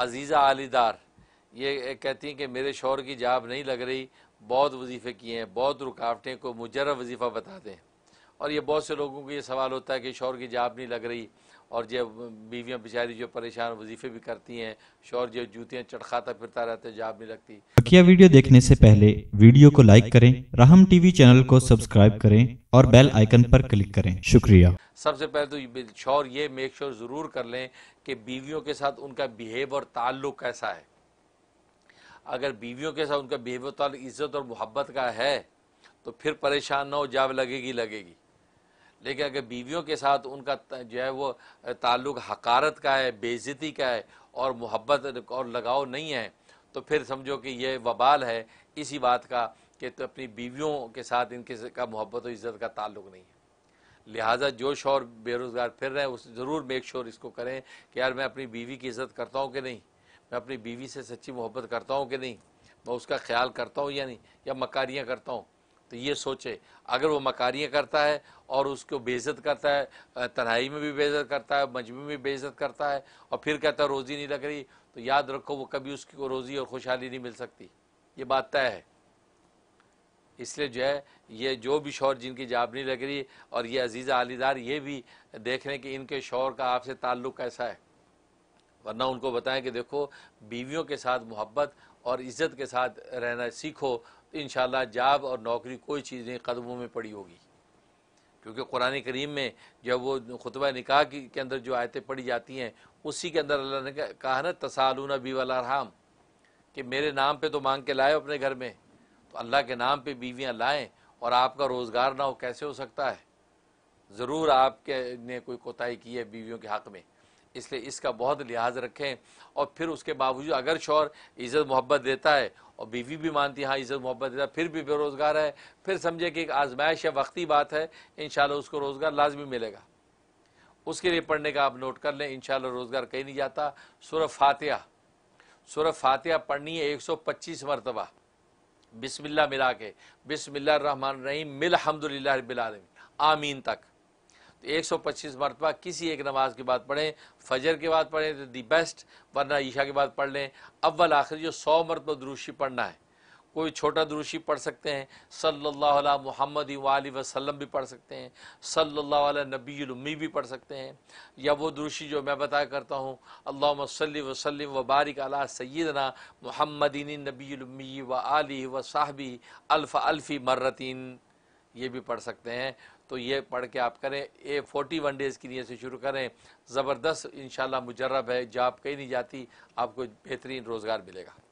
अजीज़ा आलीदार ये कहती हैं कि मेरे शोर की जाब नहीं लग रही बहुत वजीफ़े किए हैं बहुत रुकावटें को मुजरब वजीफ़ा बता दें और ये बहुत से लोगों को ये सवाल होता है कि शोर की जाब नहीं लग रही और जब बीवियाँ बेचारी जो परेशान वजीफे भी करती हैं शोर जो जूतियाँ चटखाता फिरता रहता है जाब नहीं लगती बकिया वीडियो देखने से पहले वीडियो को लाइक करें राहम टीवी चैनल को सब्सक्राइब करें और बेल आइकन पर क्लिक करें शुक्रिया सबसे पहले तो शोर ये मेक श्योर ज़रूर कर लें कि बीवियों के साथ उनका बिहेव और ताल्लुक कैसा है अगर बीवियों के साथ उनका बिहेव ताल्लुक इज्जत और मोहब्बत का है तो फिर परेशान ना हो जाब लगेगी लगेगी लेकिन अगर बीवियों के साथ उनका जो है वो ताल्लुक हकारत का है बेज़ती का है और मोहब्बत और लगाव नहीं है तो फिर समझो कि ये वबाल है इसी बात का कि तो अपनी बीवियों के साथ इनके का मोहब्बत और इज़्ज़त का ताल्लुक नहीं है लिहाजा जो शोर बेरोज़गार फिर रहे हैं उस ज़रूर मेक श्योर इसको करें कि यार मैं अपनी बीवी की इज़्ज़त करता हूँ कि नहीं मैं अपनी बीवी से सच्ची मोहब्बत करता हूँ कि नहीं मैं उसका ख्याल करता हूँ या नहीं या मकारियाँ करता हूँ तो ये सोचे अगर वो मकारियाँ करता है और उसको बेइज्जत करता है तनाई में भी बेइज्जत करता है मजबूरी में बेइज्जत करता है और फिर कहता है रोज़ी नहीं लग रही तो याद रखो वो कभी उसकी को रोज़ी और खुशहाली नहीं मिल सकती ये बात तय है इसलिए जो है ये जो भी शौर जिनकी जाब नहीं लग रही और ये अजीज़ा आलीदार ये भी देख रहे हैं कि इनके शौर का आपसे ताल्लुक़ कैसा है वरना उनको बताएं कि देखो बीवियों के साथ मोहब्बत और इज़्ज़त के साथ रहना सीखो इन जाब और नौकरी कोई चीज़ नहीं कदमों में पड़ी होगी क्योंकि कुरान करीम में जब वो खुतब निकाह की के अंदर जो आयतें पढ़ी जाती हैं उसी के अंदर अल्लाह ने कहा ना तसालूना बी वालाम कि मेरे नाम पर तो मांग के लाए अपने घर में तो अल्लाह के नाम पर बीवियाँ लाएँ और आपका रोज़गार ना हो कैसे हो सकता है ज़रूर आपके ने कोई कोताही की है बीवियों के हक़ में इसलिए इसका बहुत लिहाज रखें और फिर उसके बावजूद अगर शोर इज़्ज़त मोहब्बत देता है और बीवी भी मानती है हाँ इज़्ज़त मोहब्बत देता है फिर भी बेरोज़गार है फिर समझे कि एक आजमाइश या वक्ती बात है इन उसको रोज़गार लाजमी मिलेगा उसके लिए पढ़ने का आप नोट कर लें इन रोज़गार कहीं नहीं जाता सुर फातह सुर फातह पढ़नी है एक सौ पच्चीस मरतबा बिसमिल्ला मिला के बिसमिल्ल रहीम मिल हमदुल्ला आमीन तक तो 125 मरतबा किसी एक नमाज के बाद पढ़ें फजर के बाद पढ़ें तो दी बेस्ट वरना ईशा के बाद पढ़ लें अव्वल आखिर जो सौ मरतबा दुरुशी पढ़ना है कोई छोटा दुरुशी पढ़ सकते हैं सल्लल्लाहु अलैहि मोहम्मद भी पढ़ सकते हैं सल्लल्लाहु नबीमी नबी उम्मी भी पढ़ सकते हैं या वो दुरुशी जो मैं बताया करता हूँ अल्लाह वसल्लि वसलम वबारक अला सैदना मोहम्मदिन नबी उम्मी व आलि व साहबी अल्फ़ अल्फ़ी मर्रतिन ये भी पढ़ सकते हैं तो ये पढ़ के आप करें ए फोर्टी वन डेज़ की नीयत से शुरू करें ज़बरदस्त इन मुजरब है जॉब कहीं नहीं जाती आपको बेहतरीन रोज़गार मिलेगा